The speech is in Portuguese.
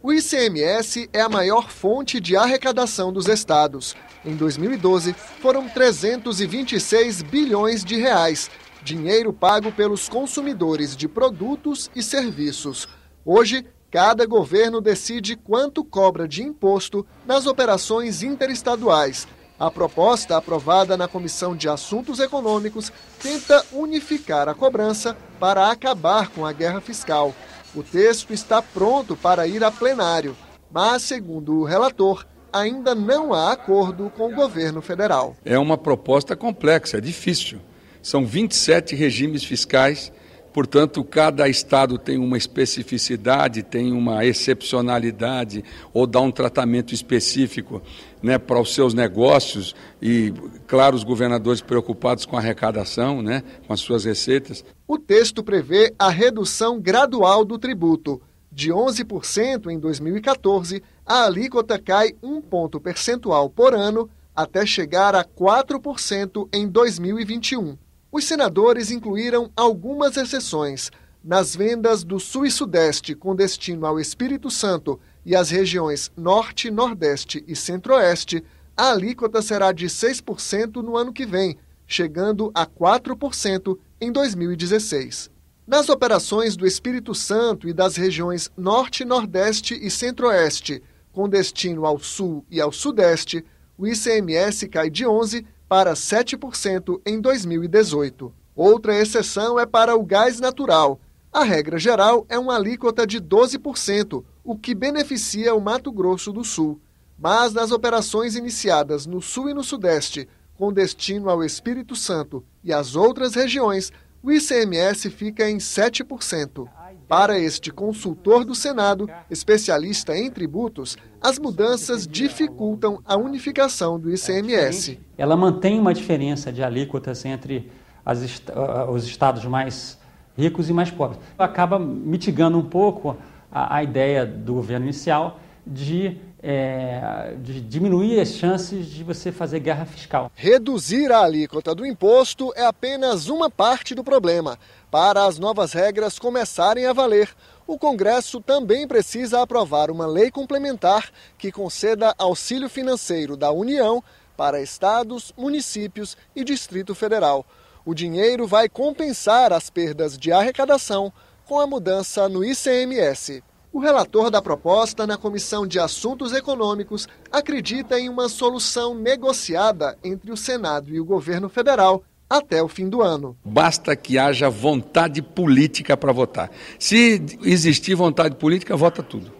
O ICMS é a maior fonte de arrecadação dos estados. Em 2012, foram 326 bilhões de reais, dinheiro pago pelos consumidores de produtos e serviços. Hoje, cada governo decide quanto cobra de imposto nas operações interestaduais. A proposta aprovada na Comissão de Assuntos Econômicos tenta unificar a cobrança para acabar com a guerra fiscal. O texto está pronto para ir a plenário, mas, segundo o relator, ainda não há acordo com o governo federal. É uma proposta complexa, é difícil. São 27 regimes fiscais Portanto, cada estado tem uma especificidade, tem uma excepcionalidade ou dá um tratamento específico né, para os seus negócios e, claro, os governadores preocupados com a arrecadação, né, com as suas receitas. O texto prevê a redução gradual do tributo. De 11% em 2014, a alíquota cai um ponto percentual por ano até chegar a 4% em 2021. Os senadores incluíram algumas exceções. Nas vendas do Sul e Sudeste com destino ao Espírito Santo e as regiões Norte, Nordeste e Centro-Oeste, a alíquota será de 6% no ano que vem, chegando a 4% em 2016. Nas operações do Espírito Santo e das regiões Norte, Nordeste e Centro-Oeste, com destino ao Sul e ao Sudeste, o ICMS cai de 11% para 7% em 2018. Outra exceção é para o gás natural. A regra geral é uma alíquota de 12%, o que beneficia o Mato Grosso do Sul. Mas nas operações iniciadas no Sul e no Sudeste, com destino ao Espírito Santo e às outras regiões, o ICMS fica em 7%. Para este consultor do Senado, especialista em tributos, as mudanças dificultam a unificação do ICMS. Ela mantém uma diferença de alíquotas entre as, os estados mais ricos e mais pobres. Acaba mitigando um pouco a, a ideia do governo inicial de é, de diminuir as chances de você fazer guerra fiscal. Reduzir a alíquota do imposto é apenas uma parte do problema. Para as novas regras começarem a valer, o Congresso também precisa aprovar uma lei complementar que conceda auxílio financeiro da União para estados, municípios e Distrito Federal. O dinheiro vai compensar as perdas de arrecadação com a mudança no ICMS. O relator da proposta na Comissão de Assuntos Econômicos acredita em uma solução negociada entre o Senado e o governo federal até o fim do ano. Basta que haja vontade política para votar. Se existir vontade política, vota tudo.